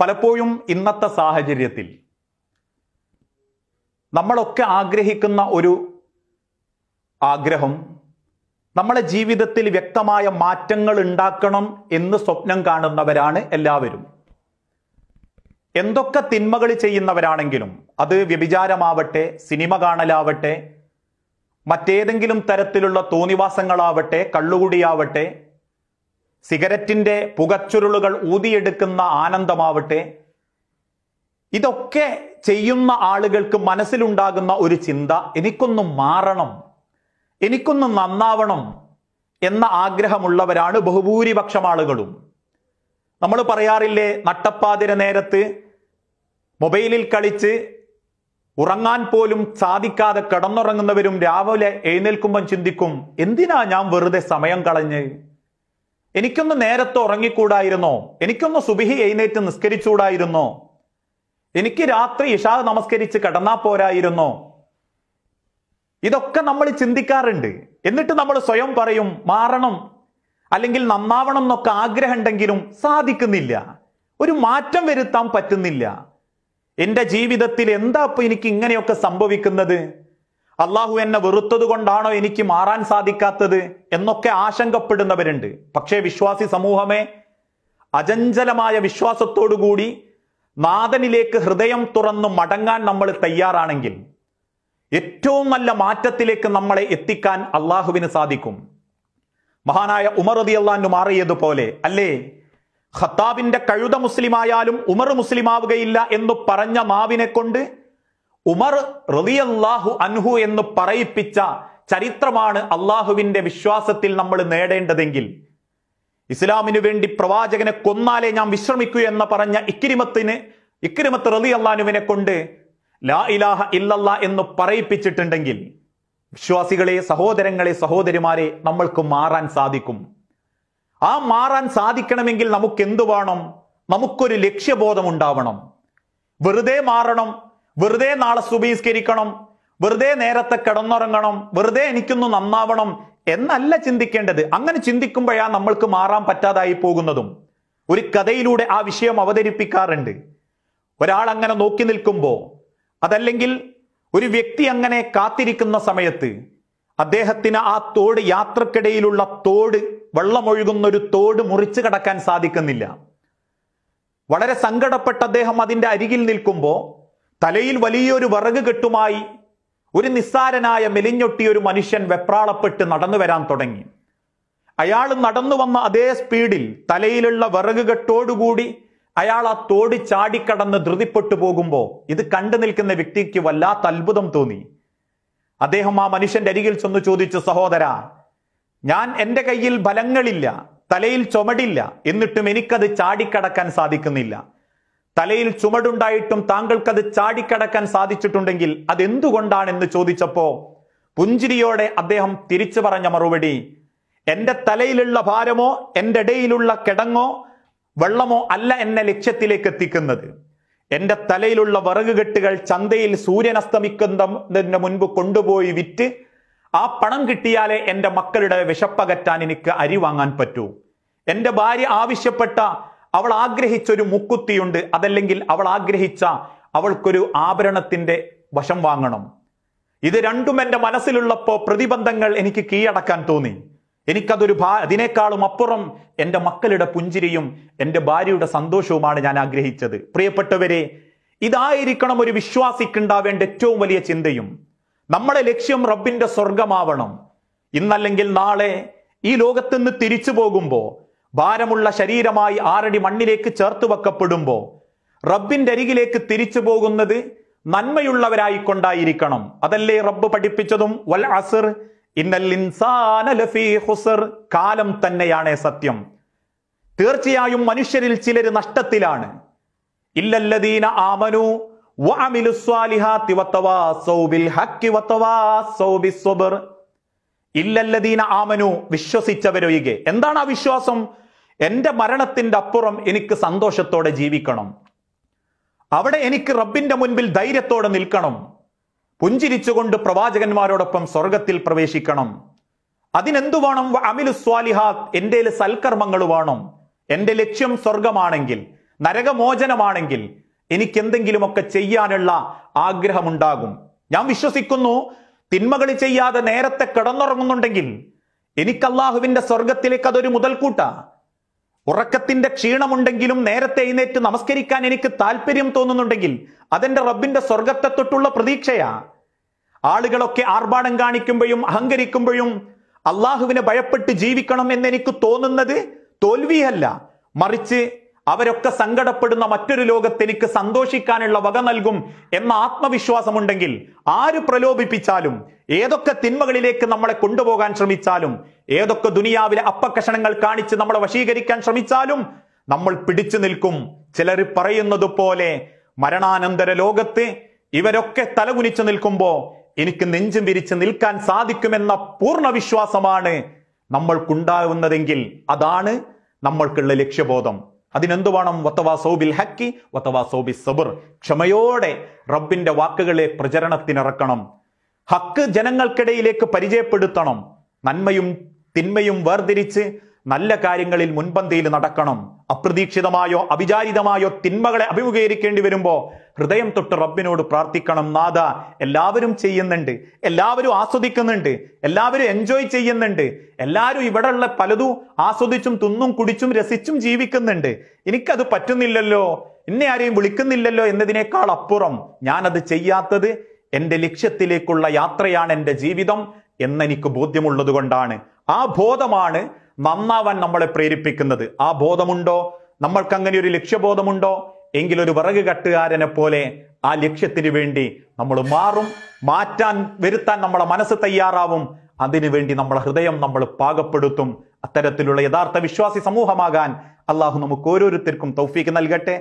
പലപ്പോഴും ഇന്നത്തെ സാഹചര്യത്തിൽ നമ്മളൊക്കെ ആഗ്രഹിക്കുന്ന ഒരു ആഗ്രഹം നമ്മളെ ജീവിതത്തിൽ വ്യക്തമായ മാറ്റങ്ങൾ ഉണ്ടാക്കണം എന്ന് സ്വപ്നം കാണുന്നവരാണ് എല്ലാവരും എന്തൊക്കെ തിന്മകൾ ചെയ്യുന്നവരാണെങ്കിലും അത് വ്യഭിചാരമാവട്ടെ സിനിമ കാണലാവട്ടെ മറ്റേതെങ്കിലും തരത്തിലുള്ള തോന്നിവാസങ്ങളാവട്ടെ കള്ളുകുടിയാവട്ടെ സിഗരറ്റിൻ്റെ പുകച്ചുരുളുകൾ ഊതിയെടുക്കുന്ന ആനന്ദമാവട്ടെ ഇതൊക്കെ ചെയ്യുന്ന ആളുകൾക്ക് മനസ്സിലുണ്ടാകുന്ന ഒരു ചിന്ത എനിക്കൊന്ന് മാറണം എനിക്കൊന്ന് നന്നാവണം എന്ന ആഗ്രഹമുള്ളവരാണ് ബഹുഭൂരിപക്ഷം ആളുകളും നമ്മൾ പറയാറില്ലേ നട്ടപ്പാതിര നേരത്ത് മൊബൈലിൽ കളിച്ച് ഉറങ്ങാൻ പോലും സാധിക്കാതെ കടന്നുറങ്ങുന്നവരും രാവിലെ എഴുന്നേൽക്കുമ്പം ചിന്തിക്കും എന്തിനാ ഞാൻ വെറുതെ സമയം കളഞ്ഞ് എനിക്കൊന്ന് നേരത്തെ ഉറങ്ങിക്കൂടായിരുന്നോ എനിക്കൊന്ന് സുബിഹി എഴുന്നേറ്റ് നിസ്കരിച്ചുകൂടായിരുന്നോ എനിക്ക് രാത്രി ഇഷാ നമസ്കരിച്ച് കടന്നാ പോരായിരുന്നോ ഇതൊക്കെ നമ്മൾ ചിന്തിക്കാറുണ്ട് എന്നിട്ട് നമ്മൾ സ്വയം പറയും മാറണം അല്ലെങ്കിൽ നന്നാവണം എന്നൊക്കെ ആഗ്രഹമുണ്ടെങ്കിലും സാധിക്കുന്നില്ല ഒരു മാറ്റം വരുത്താൻ പറ്റുന്നില്ല എൻ്റെ ജീവിതത്തിൽ എന്താ ഇപ്പൊ എനിക്ക് ഇങ്ങനെയൊക്കെ സംഭവിക്കുന്നത് അള്ളാഹു എന്നെ വെറുത്തത് കൊണ്ടാണോ എനിക്ക് മാറാൻ സാധിക്കാത്തത് എന്നൊക്കെ ആശങ്കപ്പെടുന്നവരുണ്ട് പക്ഷേ വിശ്വാസി സമൂഹമേ അചഞ്ചലമായ വിശ്വാസത്തോടുകൂടി നാഥനിലേക്ക് ഹൃദയം തുറന്നു മടങ്ങാൻ നമ്മൾ തയ്യാറാണെങ്കിൽ ഏറ്റവും നല്ല മാറ്റത്തിലേക്ക് നമ്മളെ എത്തിക്കാൻ അള്ളാഹുവിന് സാധിക്കും മഹാനായ ഉമർ റതി അള്ളാഹു മാറിയതുപോലെ അല്ലേ ഖത്താബിന്റെ കഴുത മുസ്ലിമായാലും ഉമർ മുസ്ലിമാവുകയില്ല എന്ന് പറഞ്ഞ മാവിനെ കൊണ്ട് ഉമർ റലിയല്ലാഹു അൻഹു എന്ന് പറയിപ്പിച്ച ചരിത്രമാണ് അള്ളാഹുവിന്റെ വിശ്വാസത്തിൽ നമ്മൾ നേടേണ്ടതെങ്കിൽ ഇസ്ലാമിനു വേണ്ടി പ്രവാചകനെ കൊന്നാലേ ഞാൻ വിശ്രമിക്കൂ എന്ന് പറഞ്ഞ ഇക്കിരിമത്തിന് ഇക്കിരിമത്ത് റതി അള്ളാനുവിനെ കൊണ്ട് ലാ ഇലാഹ ഇല്ലല്ലാ എന്ന് പറയിപ്പിച്ചിട്ടുണ്ടെങ്കിൽ വിശ്വാസികളെ സഹോദരങ്ങളെ സഹോദരിമാരെ നമ്മൾക്ക് മാറാൻ സാധിക്കും ആ മാറാൻ സാധിക്കണമെങ്കിൽ നമുക്ക് എന്തു വേണം നമുക്കൊരു ലക്ഷ്യബോധം ഉണ്ടാവണം വെറുതെ മാറണം വെറുതെ നാളെ സുബീസ്കരിക്കണം വെറുതെ നേരത്തെ കിടന്നുറങ്ങണം വെറുതെ എനിക്കൊന്ന് നന്നാവണം എന്നല്ല ചിന്തിക്കേണ്ടത് അങ്ങനെ ചിന്തിക്കുമ്പോഴാണ് നമ്മൾക്ക് മാറാൻ പറ്റാതായി പോകുന്നതും ഒരു കഥയിലൂടെ ആ വിഷയം അവതരിപ്പിക്കാറുണ്ട് ഒരാൾ അങ്ങനെ നോക്കി നിൽക്കുമ്പോൾ അതല്ലെങ്കിൽ ഒരു വ്യക്തി അങ്ങനെ കാത്തിരിക്കുന്ന സമയത്ത് അദ്ദേഹത്തിന് ആ തോട് യാത്രക്കിടയിലുള്ള തോട് വെള്ളമൊഴുകുന്ന ഒരു തോട് മുറിച്ചു കടക്കാൻ സാധിക്കുന്നില്ല വളരെ സങ്കടപ്പെട്ട അദ്ദേഹം അതിൻ്റെ അരികിൽ നിൽക്കുമ്പോൾ തലയിൽ വലിയൊരു വിറക് കെട്ടുമായി ഒരു നിസ്സാരനായ മെലിഞ്ഞൊട്ടിയൊരു മനുഷ്യൻ വെപ്രാളപ്പെട്ട് നടന്നു വരാൻ തുടങ്ങി അയാൾ നടന്നു വന്ന അതേ സ്പീഡിൽ തലയിലുള്ള വിറക് കെട്ടോടുകൂടി അയാൾ ആ തോടി ചാടിക്കടന്ന് ധൃതിപ്പെട്ടു പോകുമ്പോൾ ഇത് കണ്ടു നിൽക്കുന്ന വ്യക്തിക്ക് വല്ലാത്ത അത്ഭുതം തോന്നി അദ്ദേഹം ആ മനുഷ്യന്റെ അരികിൽ ചെന്ന് ചോദിച്ചു സഹോദര ഞാൻ എൻ്റെ കയ്യിൽ ബലങ്ങളില്ല തലയിൽ ചുമടില്ല എന്നിട്ടും എനിക്കത് ചാടിക്കടക്കാൻ സാധിക്കുന്നില്ല തലയിൽ ചുമടുണ്ടായിട്ടും താങ്കൾക്കത് ചാടിക്കടക്കാൻ സാധിച്ചിട്ടുണ്ടെങ്കിൽ അതെന്തുകൊണ്ടാണെന്ന് ചോദിച്ചപ്പോ പുഞ്ചിരിയോടെ അദ്ദേഹം തിരിച്ചു പറഞ്ഞ മറുപടി എന്റെ തലയിലുള്ള ഭാരമോ എന്റെ ഇടയിലുള്ള കിടങ്ങോ വെള്ളമോ അല്ല എന്നെ ലക്ഷ്യത്തിലേക്ക് എത്തിക്കുന്നത് എന്റെ തലയിലുള്ള വിറകുകെട്ടുകൾ ചന്തയിൽ സൂര്യൻ അസ്തമിക്കുന്നതിന് മുൻപ് കൊണ്ടുപോയി വിറ്റ് ആ പണം കിട്ടിയാലേ എൻ്റെ മക്കളുടെ വിശപ്പകറ്റാൻ എനിക്ക് അരി വാങ്ങാൻ പറ്റൂ എൻ്റെ ഭാര്യ ആവശ്യപ്പെട്ട അവൾ ആഗ്രഹിച്ചൊരു മുക്കുത്തിയുണ്ട് അതല്ലെങ്കിൽ അവൾ ആഗ്രഹിച്ച അവൾക്കൊരു ആഭരണത്തിന്റെ വശം വാങ്ങണം ഇത് രണ്ടും എൻ്റെ മനസ്സിലുള്ളപ്പോൾ പ്രതിബന്ധങ്ങൾ എനിക്ക് കീഴടക്കാൻ തോന്നി എനിക്കതൊരു ഭാ അതിനേക്കാളും അപ്പുറം എൻ്റെ മക്കളുടെ പുഞ്ചിരിയും എൻ്റെ ഭാര്യയുടെ സന്തോഷവുമാണ് ഞാൻ ആഗ്രഹിച്ചത് പ്രിയപ്പെട്ടവരെ ഇതായിരിക്കണം ഒരു വിശ്വാസിക്കുണ്ടാവേണ്ട ഏറ്റവും വലിയ ചിന്തയും നമ്മുടെ ലക്ഷ്യം റബ്ബിന്റെ സ്വർഗമാവണം ഇന്നല്ലെങ്കിൽ നാളെ ഈ ലോകത്തുനിന്ന് തിരിച്ചു പോകുമ്പോൾ ഭാരമുള്ള ശരീരമായി ആറടി മണ്ണിലേക്ക് ചേർത്ത് വെക്കപ്പെടുമ്പോൾ റബ്ബിന്റെ അരികിലേക്ക് തിരിച്ചു പോകുന്നത് നന്മയുള്ളവരായിക്കൊണ്ടായിരിക്കണം അതല്ലേ റബ്ബ് പഠിപ്പിച്ചതും വൽ അസർ ഇന്നൽ ഇൻസാന ഹുസർ കാലം തന്നെയാണ് സത്യം തീർച്ചയായും മനുഷ്യരിൽ ചിലർ നഷ്ടത്തിലാണ് ഇല്ലല്ലദീന ആമനു വഅമിലുസ്വാലിഹാത്തി വത്തവാസൗ ബിൽ ഹക്കി വത്തവാസൗ സ്വബർ ഇല്ലല്ലദീന ആമനു വിശ്വസിച്ചവരൊഴികെ എന്താണ് ആ വിശ്വാസം എൻ്റെ മരണത്തിൻ്റെ അപ്പുറം എനിക്ക് സന്തോഷത്തോടെ ജീവിക്കണം അവിടെ എനിക്ക് റബ്ബിൻ്റെ മുൻപിൽ ധൈര്യത്തോടെ നിൽക്കണം പുഞ്ചിരിച്ചുകൊണ്ട് പ്രവാചകന്മാരോടൊപ്പം സ്വർഗത്തിൽ പ്രവേശിക്കണം അതിനെന്തു വേണം സ്വാലിഹാത്ത് എൻ്റെ സൽക്കർമ്മങ്ങൾ വേണം എൻ്റെ ലക്ഷ്യം സ്വർഗമാണെങ്കിൽ നരകമോചനമാണെങ്കിൽ എനിക്കെന്തെങ്കിലുമൊക്കെ ചെയ്യാനുള്ള ആഗ്രഹമുണ്ടാകും ഞാൻ വിശ്വസിക്കുന്നു തിന്മകൾ ചെയ്യാതെ നേരത്തെ കിടന്നുറങ്ങുന്നുണ്ടെങ്കിൽ എനിക്ക് അള്ളാഹുവിന്റെ സ്വർഗത്തിലേക്ക് അതൊരു മുതൽക്കൂട്ട ഉറക്കത്തിന്റെ ക്ഷീണമുണ്ടെങ്കിലും നേരത്തെ എഴുന്നേറ്റ് നമസ്കരിക്കാൻ എനിക്ക് താല്പര്യം തോന്നുന്നുണ്ടെങ്കിൽ അതെന്റെ റബ്ബിന്റെ സ്വർഗത്തെ തൊട്ടുള്ള പ്രതീക്ഷയാ ആളുകളൊക്കെ ആർഭാടം കാണിക്കുമ്പോഴും അഹങ്കരിക്കുമ്പോഴും അള്ളാഹുവിനെ ഭയപ്പെട്ട് ജീവിക്കണം എന്ന് എനിക്ക് തോന്നുന്നത് തോൽവിയല്ല മറിച്ച് അവരൊക്കെ സങ്കടപ്പെടുന്ന മറ്റൊരു ലോകത്ത് എനിക്ക് സന്തോഷിക്കാനുള്ള വക നൽകും എന്ന ആത്മവിശ്വാസമുണ്ടെങ്കിൽ ആര് പ്രലോഭിപ്പിച്ചാലും ഏതൊക്കെ തിന്മകളിലേക്ക് നമ്മളെ കൊണ്ടുപോകാൻ ശ്രമിച്ചാലും ഏതൊക്കെ ദുനിയാവിലെ അപ്പകഷണങ്ങൾ കാണിച്ച് നമ്മളെ വശീകരിക്കാൻ ശ്രമിച്ചാലും നമ്മൾ പിടിച്ചു നിൽക്കും ചിലർ പറയുന്നത് പോലെ മരണാനന്തര ലോകത്ത് ഇവരൊക്കെ തലകുനിച്ചു നിൽക്കുമ്പോൾ എനിക്ക് നെഞ്ചും വിരിച്ച് നിൽക്കാൻ സാധിക്കുമെന്ന പൂർണ്ണ വിശ്വാസമാണ് നമ്മൾക്കുണ്ടാകുന്നതെങ്കിൽ അതാണ് നമ്മൾക്കുള്ള ലക്ഷ്യബോധം അതിനെന്തു വേണം വത്തവാ സൗബിൽ ഹക്കി വത്തവാ സൗബി സബുർ ക്ഷമയോടെ റബ്ബിന്റെ വാക്കുകളെ പ്രചരണത്തിനിറക്കണം ഹക്ക് ജനങ്ങൾക്കിടയിലേക്ക് പരിചയപ്പെടുത്തണം നന്മയും തിന്മയും വേർതിരിച്ച് നല്ല കാര്യങ്ങളിൽ മുൻപന്തിയിൽ നടക്കണം അപ്രതീക്ഷിതമായോ അവിചാരിതമായോ തിന്മകളെ അഭിമുഖീകരിക്കേണ്ടി വരുമ്പോൾ ഹൃദയം തൊട്ട് റബ്ബിനോട് പ്രാർത്ഥിക്കണം നാഥ എല്ലാവരും ചെയ്യുന്നുണ്ട് എല്ലാവരും ആസ്വദിക്കുന്നുണ്ട് എല്ലാവരും എൻജോയ് ചെയ്യുന്നുണ്ട് എല്ലാവരും ഇവിടെയുള്ള പലതും ആസ്വദിച്ചും തിന്നും കുടിച്ചും രസിച്ചും ജീവിക്കുന്നുണ്ട് എനിക്കത് പറ്റുന്നില്ലല്ലോ എന്നെ ആരെയും വിളിക്കുന്നില്ലല്ലോ എന്നതിനേക്കാൾ അപ്പുറം ഞാനത് ചെയ്യാത്തത് എൻ്റെ ലക്ഷ്യത്തിലേക്കുള്ള യാത്രയാണ് എൻ്റെ ജീവിതം എന്നെനിക്ക് ബോധ്യമുള്ളത് കൊണ്ടാണ് ആ ബോധമാണ് നന്നാവാൻ നമ്മളെ പ്രേരിപ്പിക്കുന്നത് ആ ബോധമുണ്ടോ നമ്മൾക്ക് അങ്ങനെ ഒരു ലക്ഷ്യബോധമുണ്ടോ എങ്കിലൊരു ഒരു വിറക് കട്ടുകാരനെ പോലെ ആ ലക്ഷ്യത്തിന് വേണ്ടി നമ്മൾ മാറും മാറ്റാൻ വരുത്താൻ നമ്മളെ മനസ്സ് തയ്യാറാവും അതിനുവേണ്ടി നമ്മളെ ഹൃദയം നമ്മൾ പാകപ്പെടുത്തും അത്തരത്തിലുള്ള യഥാർത്ഥ വിശ്വാസി സമൂഹമാകാൻ അള്ളാഹു നമുക്ക് ഓരോരുത്തർക്കും തൗഫീക്ക് നൽകട്ടെ